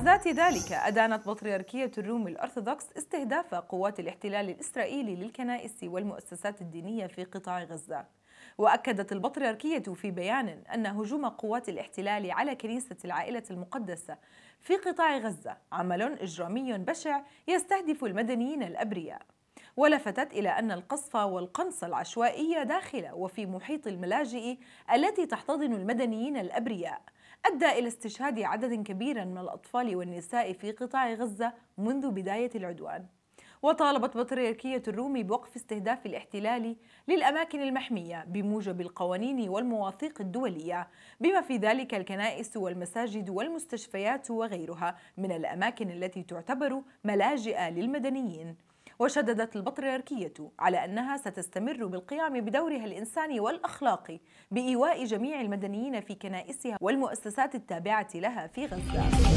ذات ذلك أدانت بطريركية الروم الأرثوذكس استهداف قوات الاحتلال الإسرائيلي للكنائس والمؤسسات الدينية في قطاع غزة وأكدت البطريركية في بيان أن هجوم قوات الاحتلال على كنيسة العائلة المقدسة في قطاع غزة عمل إجرامي بشع يستهدف المدنيين الأبرياء ولفتت إلى أن القصف والقنص العشوائية داخل وفي محيط الملاجئ التي تحتضن المدنيين الأبرياء أدى إلى استشهاد عدد كبير من الأطفال والنساء في قطاع غزة منذ بداية العدوان وطالبت بطريركية الروم بوقف استهداف الاحتلال للأماكن المحمية بموجب القوانين والمواثيق الدولية بما في ذلك الكنائس والمساجد والمستشفيات وغيرها من الأماكن التي تعتبر ملاجئ للمدنيين وشددت البطريركية على أنها ستستمر بالقيام بدورها الإنساني والأخلاقي بإيواء جميع المدنيين في كنائسها والمؤسسات التابعة لها في غزة